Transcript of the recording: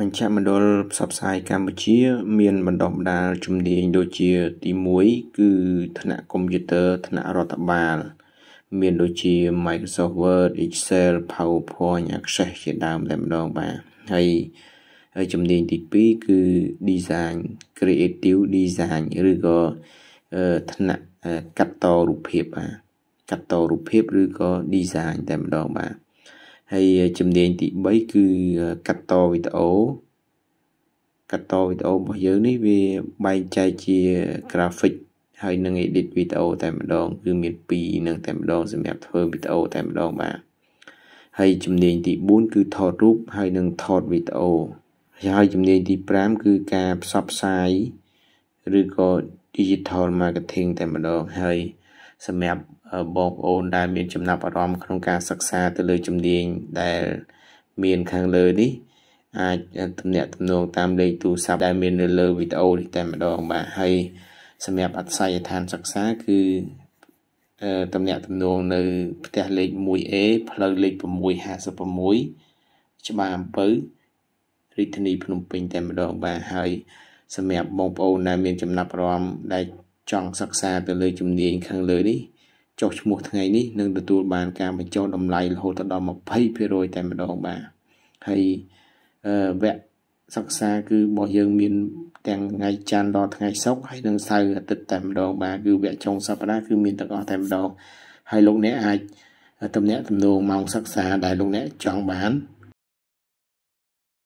មជ្ឈមណ្ឌលផ្សព្វផ្សាយកម្ពុជា មានបណ្ដុះបណ្ដាលជំនាញដូចជាទី1គឺថ្នាក់កុំព្យូទ័រថ្នាក់រដ្ឋបាលមានដូចជា Microsoft Word, Excel, PowerPoint, Access ជាដើមតែម្ដងបាទហើយហើយជំនាញទី2គឺ design creative design ឬក៏ថ្នាក់កាត់តរូបភាពបាទកាត់តរូបភាពឬក៏ design តែម្ដងបាទហើយជំនាញទី3គឺកាត់តវីដេអូ កាត់តវីដេអូរបស់យើងនេះវាបែងចែកជា graphic ហើយនឹង edit វីដេអូតែម្ដងគឺមាន2នឹងតែម្ដងសម្រាប់ធ្វើវីដេអូតែម្ដងបាទហើយជំនាញទី4គឺថតរូប ហើយនឹងថតវីដេអូហើយជំនាញទី5គឺការផ្សព្វផ្សាយឬក៏ digital marketing តែម្ដងហើយសម្រាប់បងប្អូនដែលមានចំណាប់អារម្មណ៍ក្នុងការសិក្សាទៅលើជំនាញដែលមានខាងលើនេះ អាចទំនាក់ទំនងតាមលេខទូរស័ព្ទដែលមាននៅលើវីដេអូនេះតែម្ដងបាទហើយសម្រាប់អត្តសញ្ញាណឋានសិក្សាគឺតំណាក់ទំនងនៅ ផ្ទះលេខ 1A ផ្លូវលេខ656ច្បារអំពៅរាជធានី ភ្នំពេញតែម្ដងបាទហើយសម្រាប់បងប្អូនដែលមានចំណាប់អារម្មណ៍ដែលចង់សិក្សាទៅលើជំនាញខាងលើនេះចុះឈ្មោះថ្ងៃនេះនឹងទទួលបានការបញ្ចុះតម្លៃរហូតដល់20%តែម្ដងបាទហើយវគ្គសិក្សាគឺរបស់យើងមានទាំងថ្ងៃច័ន្ទដល់ថ្ងៃសុក្រហើយនិងសៅរ៍អាទិត្យតែម្ដងបាទគឺវគ្គចុងសប្ដាហ៍គឺមានទាំងអស់តែម្ដងហើយលោកអ្នកអាចទំនាក់ទំនងម៉ោងសិក្សាដែលលោកអ្នកចង់បាន